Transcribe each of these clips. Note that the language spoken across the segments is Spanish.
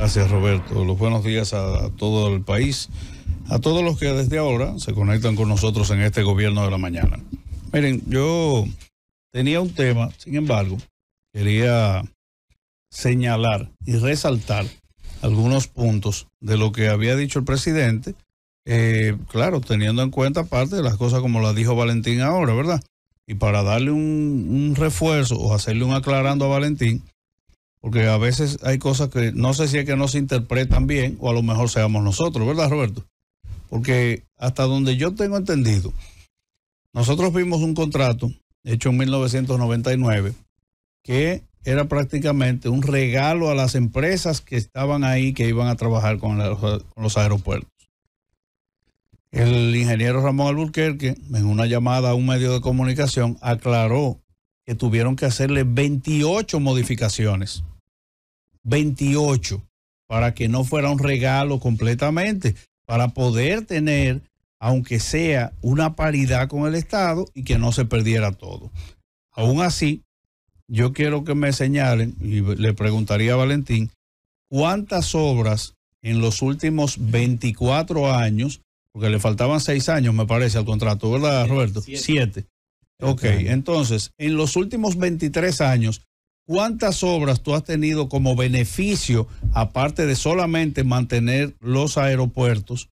Gracias Roberto. Los buenos días a, todo el país, a todos los que desde ahora se conectan con nosotros en este gobierno de la mañana. Miren, yo tenía un tema, sin embargo, quería señalar y resaltar algunos puntos de lo que había dicho el presidente, eh, claro, teniendo en cuenta parte de las cosas como las dijo Valentín ahora, ¿verdad? Y para darle un refuerzo o hacerle un aclarando a Valentín, porque a veces hay cosas que no sé si es que no se interpretan bien o a lo mejor seamos nosotros, ¿verdad, Roberto? Porque hasta donde yo tengo entendido, nosotros vimos un contrato hecho en 1999 que era prácticamente un regalo a las empresas que estaban ahí, que iban a trabajar con, los aeropuertos. El ingeniero Ramón Alburquerque, en una llamada a un medio de comunicación, aclaró tuvieron que hacerle 28 modificaciones. 28 para que no fuera un regalo completamente, para poder tener, aunque sea una paridad con el Estado y que no se perdiera todo. Aún así, yo quiero que me señalen, y le preguntaría a Valentín, ¿cuántas obras en los últimos 24 años, porque le faltaban seis años, me parece, al contrato, ¿verdad, Roberto? Siete. Siete. Ok, entonces, en los últimos 23 años, ¿cuántas obras tú has tenido como beneficio, aparte de solamente mantener los aeropuertos,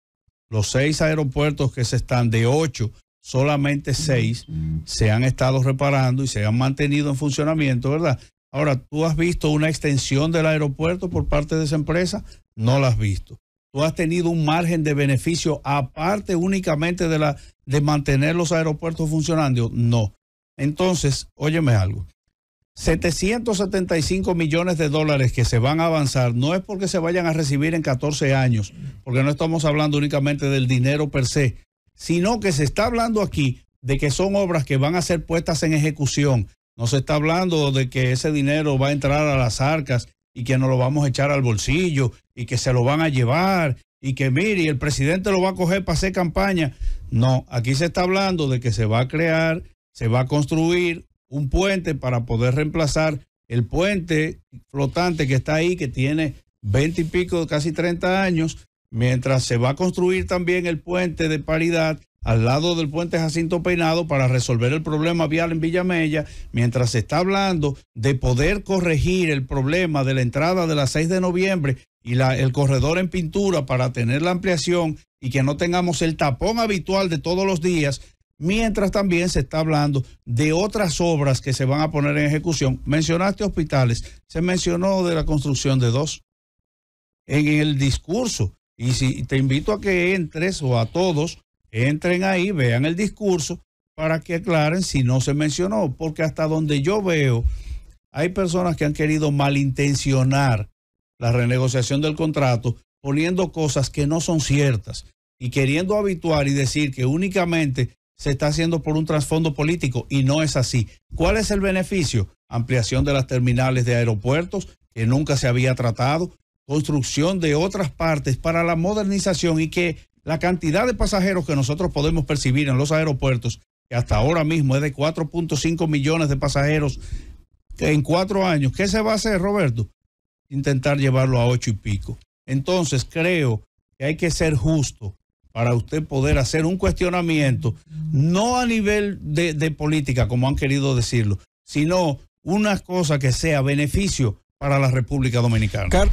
los seis aeropuertos que se están de ocho, solamente seis se han estado reparando y se han mantenido en funcionamiento, ¿verdad? Ahora, ¿tú has visto una extensión del aeropuerto por parte de esa empresa? No la has visto tú has tenido un margen de beneficio aparte únicamente de, la, de mantener los aeropuertos funcionando? No. Entonces, óyeme algo. 775 millones de dólares que se van a avanzar no es porque se vayan a recibir en 14 años, porque no estamos hablando únicamente del dinero per se, sino que se está hablando aquí de que son obras que van a ser puestas en ejecución. No se está hablando de que ese dinero va a entrar a las arcas y que nos lo vamos a echar al bolsillo y que se lo van a llevar y que mire, el presidente lo va a coger para hacer campaña. No, aquí se está hablando de que se va a crear, se va a construir un puente para poder reemplazar el puente flotante que está ahí, que tiene veinte y pico, casi 30 años, mientras se va a construir también el puente de paridad al lado del puente Jacinto Peinado para resolver el problema vial en Villamella, mientras se está hablando de poder corregir el problema de la entrada de la 6 de noviembre y el corredor en pintura para tener la ampliación y que no tengamos el tapón habitual de todos los días, mientras también se está hablando de otras obras que se van a poner en ejecución. Mencionaste hospitales, se mencionó de la construcción de dos en el discurso. Y si te invito a que entres o a todos entren ahí, vean el discurso para que aclaren si no se mencionó, porque hasta donde yo veo, hay personas que han querido malintencionar la renegociación del contrato poniendo cosas que no son ciertas y queriendo habituar y decir que únicamente se está haciendo por un trasfondo político y no es así. ¿Cuál es el beneficio? Ampliación de las terminales de aeropuertos, que nunca se había tratado, construcción de otras partes para la modernización y que la cantidad de pasajeros que nosotros podemos percibir en los aeropuertos, que hasta ahora mismo es de 4.5 millones de pasajeros en cuatro años, ¿qué se va a hacer, Roberto? Intentar llevarlo a ocho y pico. Entonces, creo que hay que ser justo para usted poder hacer un cuestionamiento, no a nivel de, política, como han querido decirlo, sino una cosa que sea beneficio para la República Dominicana.